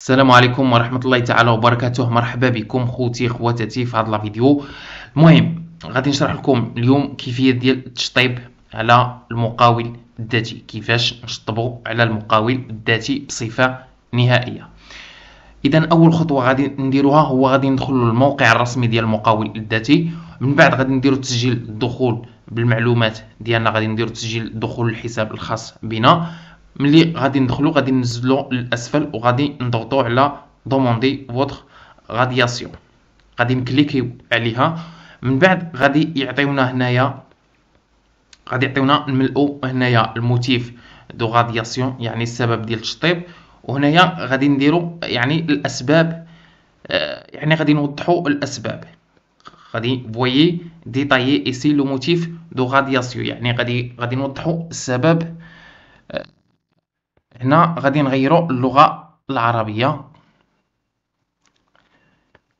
السلام عليكم ورحمة الله تعالى وبركاته مرحبا بكم خوتي خواتاتي في هذا الفيديو المهم غادي نشرح لكم اليوم كيفية ديال التشطيب على المقاول الذاتي كيفاش نشطبو على المقاول الذاتي بصفة نهائية اذا اول خطوه غادي نديروها هو غادي ندخلو للموقع الرسمي ديال المقاول الذاتي من بعد غادي نديرو تسجيل الدخول بالمعلومات ديالنا غادي نديرو تسجيل الدخول للحساب الخاص بنا ملي غادي ندخلو غادي ننزلو للاسفل وغادي نضغطو على دوموندي فوتر غادياسيون غادي نكليكيو عليها من بعد غادي يعطيونا هنايا غادي يعطيونا نملؤو هنايا الموتيف دو غادياسيون يعني السبب ديال التشطيب وهنايا غادي نديرو يعني الاسباب آه، يعني غادي نوضحو الاسباب غادي فويي ديطايي ايسي لو موتيف دو غادياسيون يعني غادي غادي نوضحو السبب هنا غادي نغيرو اللغه العربيه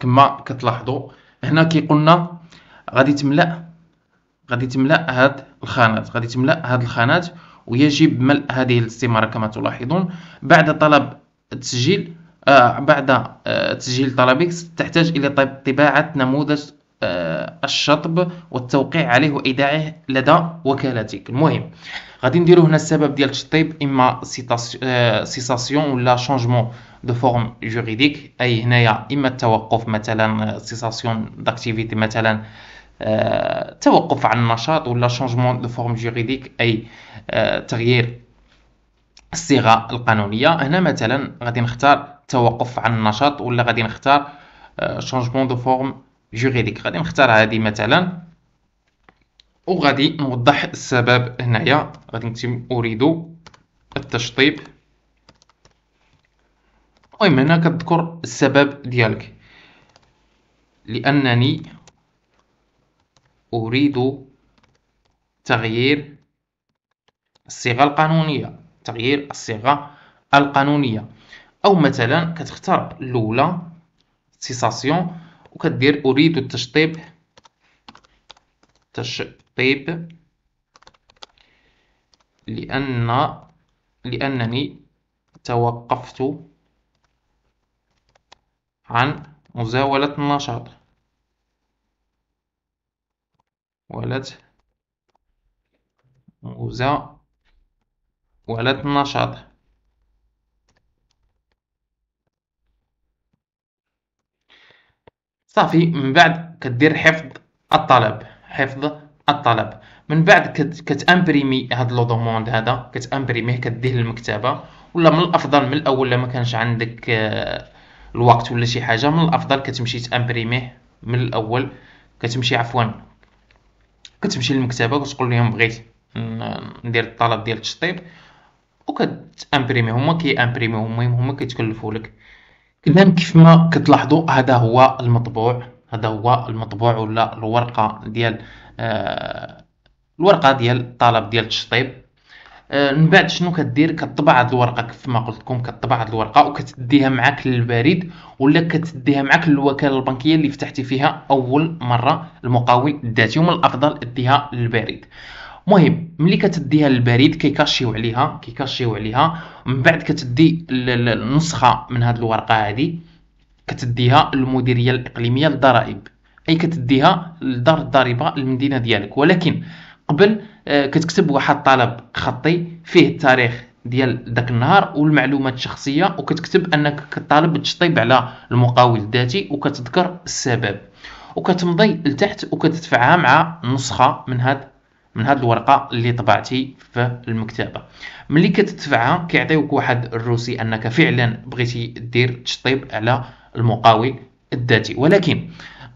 كما كتلاحظوا هنا كي قلنا غادي تملا غادي تملا هاد الخانات غادي تملا هاد الخانات ويجب ملء هذه الاستمارة كما تلاحظون بعد طلب تسجيل آه بعد آه تسجيل طلبك تحتاج إلى طباعة نموذج آه، الشطب والتوقيع عليه وايداعه لدى وكالتك المهم غادي نديرو هنا السبب ديال التشطيب اما سيساسيون آه، ولا شونجمون دو فورم جوريديك اي هنايا اما التوقف مثلا سيساسيون آه، داكتيفيتي مثلا توقف عن النشاط ولا شونجمون دو فورم جوريديك اي تغيير الصيغه القانونيه هنا مثلا غادي نختار توقف عن النشاط ولا غادي نختار شونجمون دو فورم جوريديك غادي نختار هذه مثلا وغادي نوضح السبب هنايا غادي نكتب اريد التشطيب المهم هنا كتذكر السبب ديالك لانني اريد تغيير الصيغه القانونيه تغيير الصيغه القانونيه او مثلا كتختار الاولى سيساسيون وكدير أريد التشطيب تشطيب لأن لأنني توقفت عن مزاولة النشاط ولت مزاولة النشاط صافي من بعد كدير حفظ الطلب حفظ الطلب من بعد كتامبريمي هاد لو دوموند هذا كتامبريميه كديه للمكتبه ولا من الافضل من الاول ما كانش عندك آه، الوقت ولا شي حاجه من الافضل كتمشي تامبريميه من الاول كتمشي عفوا كتمشي للمكتبه وتقول لهم بغيت ندير الطلب ديال التشطيب وكتامبريمي هما كيامبريميو المهم هما كيتكلفوا لك اذا كيف ما كتلاحظوا هذا هو المطبوع هذا هو المطبوع ولا الورقه ديال آه الورقه ديال الطلب ديال التشطيب آه من بعد شنو كدير كطبع هذه الورقه كيف ما قلت لكم كطبع هذه الورقه وكتديها معاك للبريد ولا كتديها معاك للوكاله البنكيه اللي فتحتي فيها اول مره المقاول الذاتي ومن الافضل ديها للبريد مهم ملي كتديها للبريد كيكاشيو عليها كيكاشيو عليها من بعد كتدي النسخه من هاد الورقه هادي كتديها للمديريه الاقليميه للضرائب اي كتديها لدار الضريبه المدينه ديالك ولكن قبل آه، كتكتب واحد الطلب خطي فيه التاريخ ديال داك النهار والمعلومات الشخصيه وكتكتب انك كطالب تشطيب على المقاول الذاتي وكتذكر السبب وكتمضي لتحت وكتدفعها مع نسخه من هاد من هذه الورقه اللي طبعتي في المكتبه ملي كتدفعها كيعطيوك واحد الروسي انك فعلا بغيتي دير تشطيب على المقاول الذاتي ولكن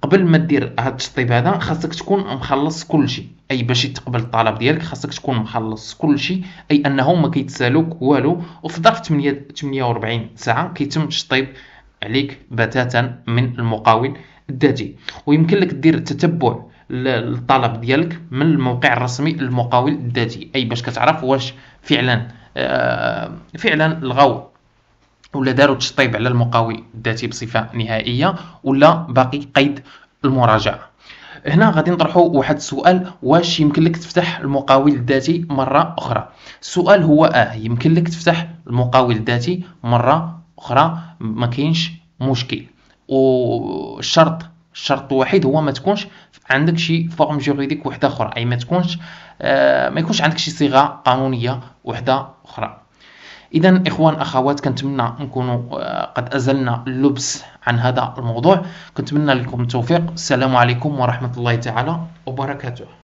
قبل ما دير هذا التشطيب هذا خاصك تكون مخلص كل شيء اي باش تقبل الطلب ديالك خاصك تكون مخلص كل شيء اي انه ما كيتسالوك والو وفي ظرف 48 ساعه كيتم التشطيب عليك بتاتا من المقاول الذاتي ويمكن لك دير تتبع الطلب ديالك من الموقع الرسمي المقاول الذاتي اي باش كتعرف واش فعلا آه، فعلا لغاو ولا داروا تشطيب على المقاول الذاتي بصفه نهائيه ولا باقي قيد المراجعه هنا غادي نطرحوا واحد السؤال واش يمكن لك تفتح المقاول الذاتي مره اخرى السؤال هو اه يمكن لك تفتح المقاول الذاتي مره اخرى ما كاينش مشكل والشرط الشرط الوحيد هو ما تكونش عندك شي فورم جوريديك وحده اخرى اي ما تكونش آه، ما يكونش عندك شي صيغه قانونيه وحده اخرى اذا اخوان اخوات كنتمنى نكونوا آه، قد ازلنا اللبس عن هذا الموضوع كنتمنى لكم التوفيق السلام عليكم ورحمه الله تعالى وبركاته